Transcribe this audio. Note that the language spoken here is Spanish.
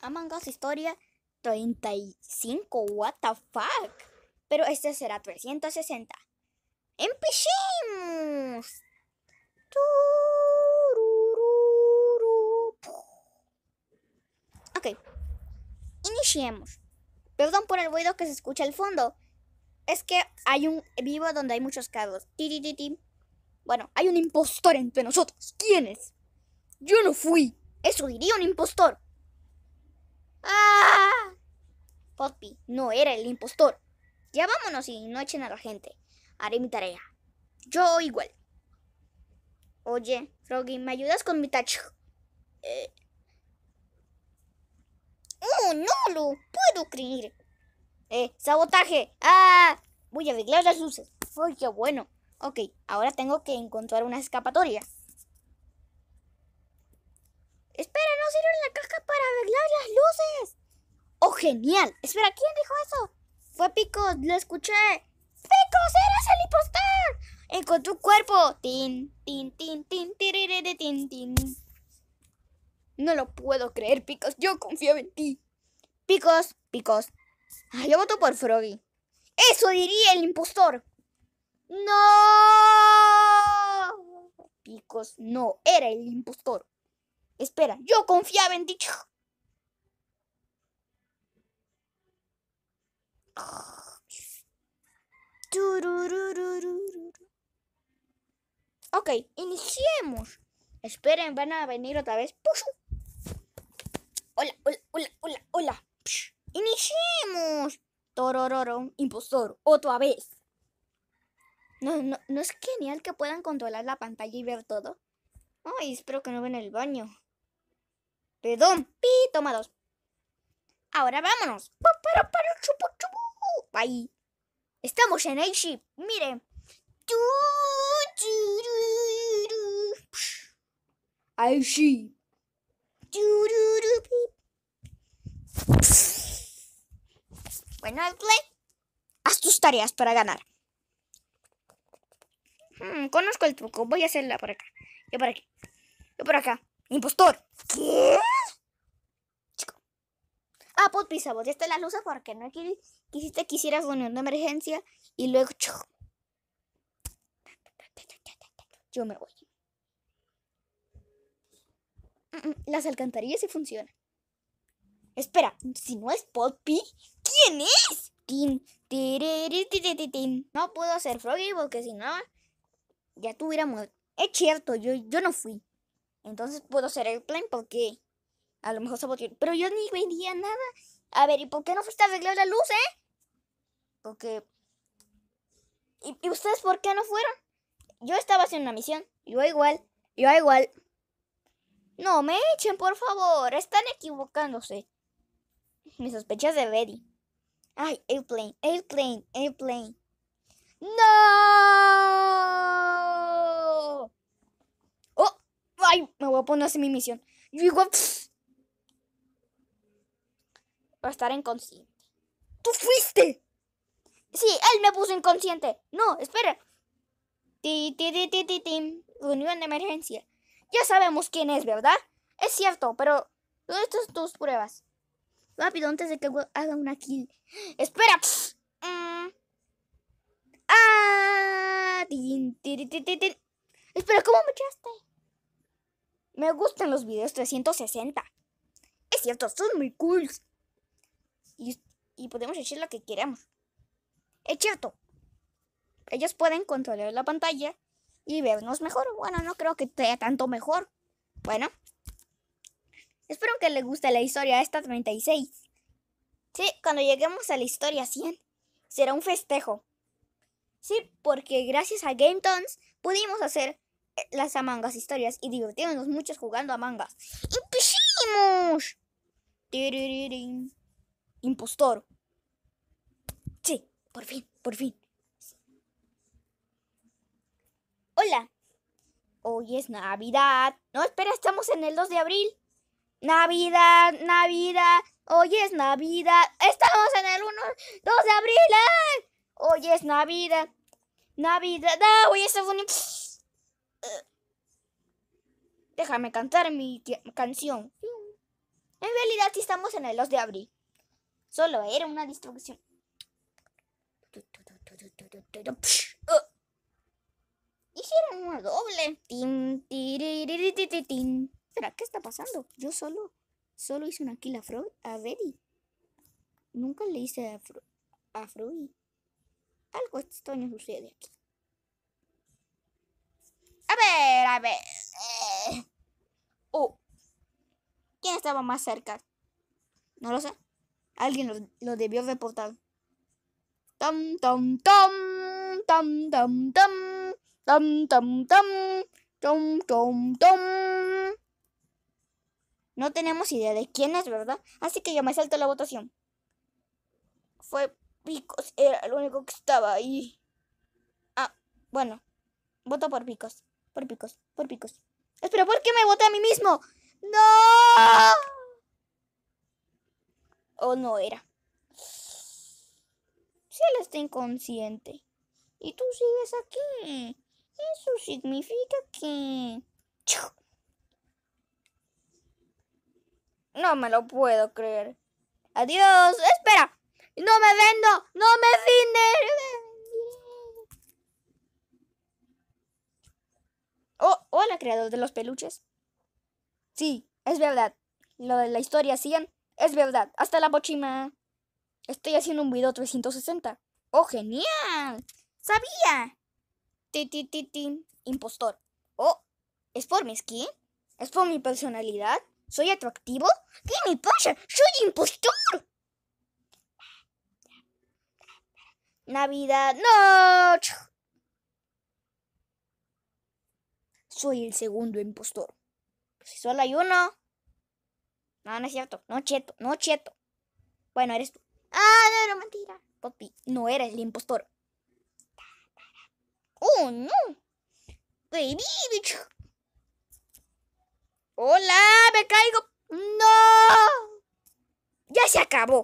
Among Us Historia 35, what the fuck. Pero este será 360. ¡Empecemos! Ok. Iniciemos. Perdón por el ruido que se escucha al fondo. Es que hay un vivo donde hay muchos carros. Bueno, hay un impostor entre nosotros. ¿Quién es? Yo no fui. Eso diría un impostor. ¡Ah! Poppy no era el impostor. Ya vámonos y no echen a la gente. Haré mi tarea. Yo igual. Oye, Froggy, ¿me ayudas con mi tacho? Eh. ¡Oh, no lo puedo creer! ¡Eh, sabotaje! ¡Ah! Voy a arreglar las luces. ¡Ay, qué bueno! Ok, ahora tengo que encontrar una escapatoria. Espera, no sirve la caja para arreglar las luces. ¡Oh, genial! Espera, ¿quién dijo eso? Fue Picos, lo escuché. ¡Picos, eres el impostor! Encontró un cuerpo. Tin, tin, tin, tin, tiririri, tin, tin. No lo puedo creer, Picos. Yo confío en ti. Picos, Picos. Ah, yo voto por Froggy. Eso diría el impostor. No. Picos no era el impostor. Espera, yo confiaba en dicho. Ok, iniciemos. Esperen, van a venir otra vez. Hola, hola, hola, hola, hola. Iniciemos. Torororo, impostor, otra vez. No, no, ¿No es genial que puedan controlar la pantalla y ver todo? Ay, espero que no ven el baño. Perdón. Pi, tomados. Ahora vámonos. Para, para, chupu, chupu. Ahí. Estamos en Aishi. Miren. a Bueno, Clay. Haz tus tareas para ganar. Hmm, conozco el truco. Voy a hacerla por acá. Yo por aquí. Yo por acá. ¡Impostor! ¿Qué? Chico. Ah, pues ya está pues, la luz porque no quisiste que hicieras unión de emergencia y luego. Yo me voy. Mm, mm, las alcantarillas sí funcionan. Espera, si no es Poppy, ¿quién es? No puedo ser Froggy porque si no, ya tuviéramos... Es cierto, yo, yo no fui. Entonces puedo hacer el plan porque a lo mejor saboteó. Pero yo ni vendía nada. A ver, ¿y por qué no fuiste a arreglar la luz, eh? Porque. ¿Y, ¿Y, ustedes por qué no fueron? Yo estaba haciendo una misión. Yo igual. Yo igual. No me echen, por favor. Están equivocándose. Me sospechas de Betty. Ay, airplane, airplane, airplane. ¡No! ay, me voy a poner a mi misión. Yo digo, va a estar inconsciente. ¡Tú fuiste! Sí, él me puso inconsciente. No, espera. Ti, ti, ti, ti, ti, ti. Unión de emergencia. Ya sabemos quién es, ¿verdad? Es cierto, pero ¿dónde es tus pruebas? Rápido, antes de que haga una kill. ¡Espera! Mm. Ah, ¡Espera, cómo me echaste? Me gustan los videos 360. Es cierto, son muy cool. Y, podemos decir lo que queramos. Es cierto. Ellos pueden controlar la pantalla y vernos mejor. Bueno, no creo que sea tanto mejor. Bueno. Espero que les guste la historia esta 36. Sí, cuando lleguemos a la historia 100, será un festejo. Sí, porque gracias a GameTons pudimos hacer las Amangas historias y divirtiéndonos muchos jugando a mangas. ¡Empecemos! Impostor. Sí, por fin, por fin. Hola. Hoy es Navidad. No, espera, estamos en el 2 de abril. Navidad, Navidad. Hoy es Navidad. Estamos en el 1, 2 de abril. ¿eh? Hoy es Navidad. Navidad. no ah, Hoy es un... Déjame cantar mi canción. En realidad estamos en el 2 de abril. Solo era una distracción. Hicieron una doble. ¿Será qué está pasando? Yo solo, solo hice una kill a, Betty. Nunca le hice a, Fro ¿Algo Algo extraño sucede aquí. A ver, a ver. Oh. ¿Quién estaba más cerca? No lo sé. Alguien lo, debió reportar. Tom, tom, tom. Tom, tom, tom. Tom, tom, tom. Tom, No tenemos idea de quién es, ¿verdad? Así que yo me salto la votación. Fue Picos, era el único que estaba ahí. Ah, bueno. Voto por Picos. Por picos, por picos. Espera, ¿por qué me boté a mí mismo? ¡No! O oh, no era. Si él está inconsciente y tú sigues aquí, eso significa que... No me lo puedo creer. Adiós. Espera. No me vendo. No me vinde. la creador de los peluches? Sí, es verdad. Lo de la historia sí Es verdad. Hasta la bochima. Estoy haciendo un video 360. ¡Oh, genial! ¡Sabía! Ti, ti, Impostor. Oh, ¿es por mi skin? ¿Es por mi personalidad? ¿Soy atractivo? ¿Qué me pasa? ¡Soy impostor! Navidad. ¡No! soy el segundo impostor. Pues, si solo hay uno. No, no es cierto. No, cheto. No, cheto. Bueno, eres tú. Ah, no, era mentira. Poppy, no eres el impostor. Oh, no. Baby, bicho. Hola, me caigo. No. Ya se acabó.